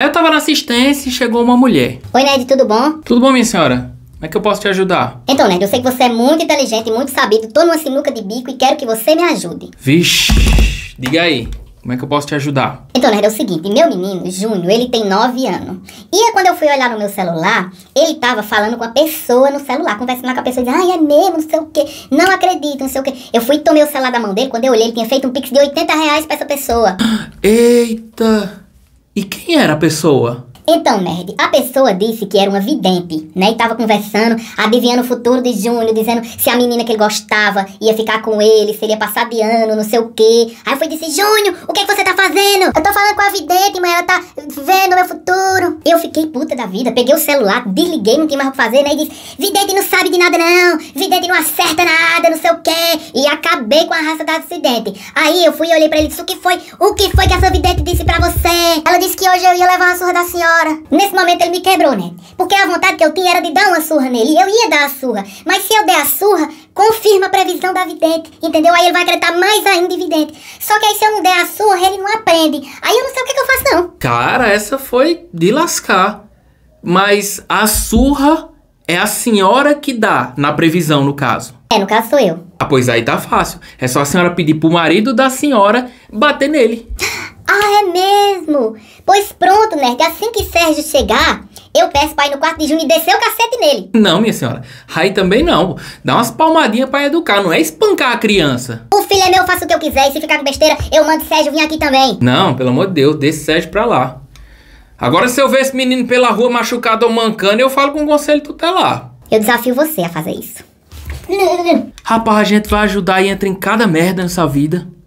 Eu tava na assistência e chegou uma mulher. Oi, Ned, tudo bom? Tudo bom, minha senhora? Como é que eu posso te ajudar? Então, Ned, eu sei que você é muito inteligente e muito sabido. Tô numa sinuca de bico e quero que você me ajude. Vixe, diga aí. Como é que eu posso te ajudar? Então, Ned, é o seguinte, meu menino, Júnior, ele tem 9 anos. E quando eu fui olhar no meu celular, ele tava falando com a pessoa no celular, conversando com a pessoa, dizendo, ai, é mesmo, não sei o quê, não acredito, não sei o quê. Eu fui e tomei o celular da mão dele, quando eu olhei, ele tinha feito um pix de 80 reais pra essa pessoa. Eita! E quem era a pessoa? Então, nerd, a pessoa disse que era uma vidente, né? E tava conversando, adivinhando o futuro de Júnior, dizendo se a menina que ele gostava ia ficar com ele, se ele ia passar de ano, não sei o quê. Aí foi disse, Júnior, o que, é que você tá fazendo? Eu tô falando com a vidente, mas ela tá vendo meu futuro. Eu fiquei puta da vida, peguei o celular, desliguei, não tinha mais o que fazer, né? E disse, vidente não sabe de nada não, vidente não acerta nada, não sei o quê. E acabei com a raça da acidente. Aí eu fui, olhei pra ele e disse, o que foi? O que foi que essa vidente disse? disse que hoje eu ia levar uma surra da senhora. Nesse momento ele me quebrou, né? Porque a vontade que eu tinha era de dar uma surra nele. E eu ia dar a surra. Mas se eu der a surra, confirma a previsão da vidente, entendeu? Aí ele vai acreditar mais ainda em vidente. Só que aí se eu não der a surra, ele não aprende. Aí eu não sei o que, que eu faço, não. Cara, essa foi de lascar. Mas a surra é a senhora que dá, na previsão, no caso. É, no caso sou eu. Ah, pois aí tá fácil. É só a senhora pedir pro marido da senhora bater nele. Ah, é mesmo? Pois pronto, nerd, assim que Sérgio chegar, eu peço pra ir no quarto de Júnior e descer o cacete nele. Não, minha senhora. Aí também não. Dá umas palmadinhas pra educar, não é espancar a criança. O filho é meu, eu faço o que eu quiser. E se ficar com besteira, eu mando Sérgio vir aqui também. Não, pelo amor de Deus, deixa Sérgio pra lá. Agora, se eu ver esse menino pela rua machucado ou mancando, eu falo com o conselho tutelar. Eu desafio você a fazer isso. Rapaz, a gente vai ajudar e entra em cada merda nessa vida.